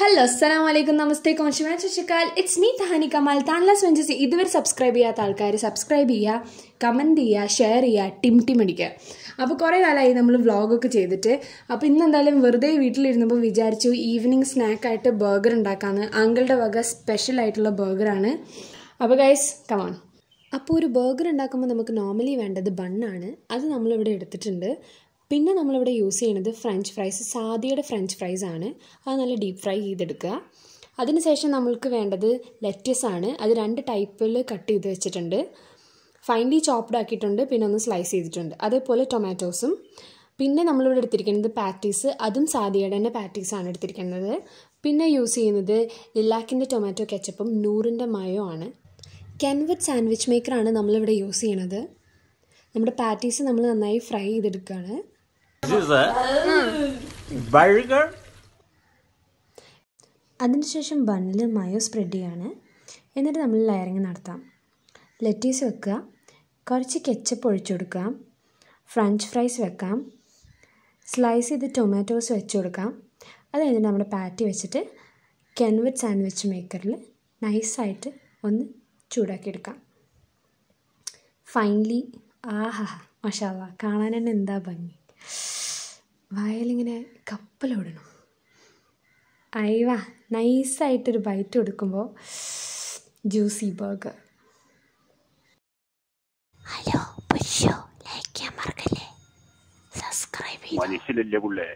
hello അസ്സാം വലൈക്കും നമസ്തേ കോൺഷിമാ ചുച്ചിക്കാൽ ഇറ്റ്സ് മീ തഹാനി കമാൽ താൻലാസ് വെഞ്ചസ് ഇതുവരെ സബ്സ്ക്രൈബ് ചെയ്യാത്ത ആൾക്കാർ സബ്സ്ക്രൈബ് ചെയ്യുക കമൻറ്റ് ചെയ്യുക ഷെയർ ചെയ്യുക ടിം ടിം അടിക്കുക അപ്പോൾ കുറേ കാലമായി നമ്മൾ വ്ളോഗൊക്കെ ചെയ്തിട്ട് അപ്പോൾ ഇന്ന് എന്തായാലും വെറുതെ വീട്ടിലിരുന്നപ്പോൾ വിചാരിച്ചു ഈവനിങ് സ്നാക്കായിട്ട് ബർഗർ ഉണ്ടാക്കാമെന്ന് ആങ്കളുടെ വക സ്പെഷ്യൽ ആയിട്ടുള്ള ബർഗറാണ് അപ്പോൾ ഗൈസ് കമോൺ അപ്പോൾ ഒരു ബർഗർ ഉണ്ടാക്കുമ്പോൾ നമുക്ക് നോർമലി വേണ്ടത് ബണ്ണാണ് അത് നമ്മളിവിടെ എടുത്തിട്ടുണ്ട് പിന്നെ നമ്മളിവിടെ യൂസ് ചെയ്യുന്നത് ഫ്രഞ്ച് ഫ്രൈസ് സാദിയുടെ ഫ്രഞ്ച് ഫ്രൈസ് ആണ് അത് നല്ല ഡീപ്പ് ഫ്രൈ ചെയ്തെടുക്കുക അതിനുശേഷം നമ്മൾക്ക് വേണ്ടത് ലെറ്റസ് ആണ് അത് രണ്ട് ടൈപ്പിൽ കട്ട് ചെയ്ത് വെച്ചിട്ടുണ്ട് ഫൈൻലി ചോപ്ഡ് ആക്കിയിട്ടുണ്ട് പിന്നെ ഒന്ന് സ്ലൈസ് ചെയ്തിട്ടുണ്ട് അതേപോലെ ടൊമാറ്റോസും പിന്നെ നമ്മളിവിടെ എടുത്തിരിക്കുന്നത് പാറ്റീസ് അതും സാദിയുടെ തന്നെ പാറ്റീസ് ആണ് എടുത്തിരിക്കുന്നത് പിന്നെ യൂസ് ചെയ്യുന്നത് ലില്ലാക്കിൻ്റെ ടൊമാറ്റോ കെച്ചപ്പും നൂറിൻ്റെ മയോ ആണ് കെൻവറ്റ് സാൻഡ്വിച്ച് മേക്കറാണ് നമ്മളിവിടെ യൂസ് ചെയ്യണത് നമ്മുടെ പാറ്റീസ് നമ്മൾ നന്നായി ഫ്രൈ ചെയ്തെടുക്കുകയാണ് അതിനുശേഷം ബണ്ണിൽ മയോ സ്പ്രെഡ് ചെയ്യാണ് എന്നിട്ട് നമ്മൾ ലയറിങ് നടത്താം ലെറ്റീസ് വെക്കുക കുറച്ച് കെച്ചപ്പ് ഒഴിച്ചു കൊടുക്കാം ഫ്രഞ്ച് ഫ്രൈസ് വെക്കാം സ്ലൈസ് ചെയ്ത് ടൊമാറ്റോസ് വെച്ച് കൊടുക്കാം അത് നമ്മുടെ പാറ്റി വെച്ചിട്ട് കെൻവറ്റ് സാൻഡ്വിച്ച് മേക്കറിൽ നൈസായിട്ട് ഒന്ന് ചൂടാക്കിയെടുക്കാം ഫൈനലി ആഹാ മഷാല കാണാൻ തന്നെ എന്താ ഭംഗി വായലിങ്ങനെ കപ്പലോടണം അയവ നൈസായിട്ടൊരു ബൈറ്റ് കൊടുക്കുമ്പോൾ ജ്യൂസി ബർഗർ ഹലോ പുരുഷോ ലൈക്ക് ചെയ്യാൻ മറക്കല്ലേ സബ്സ്ക്രൈബ് മനുഷ്യനല്ലേ പുള്ളേ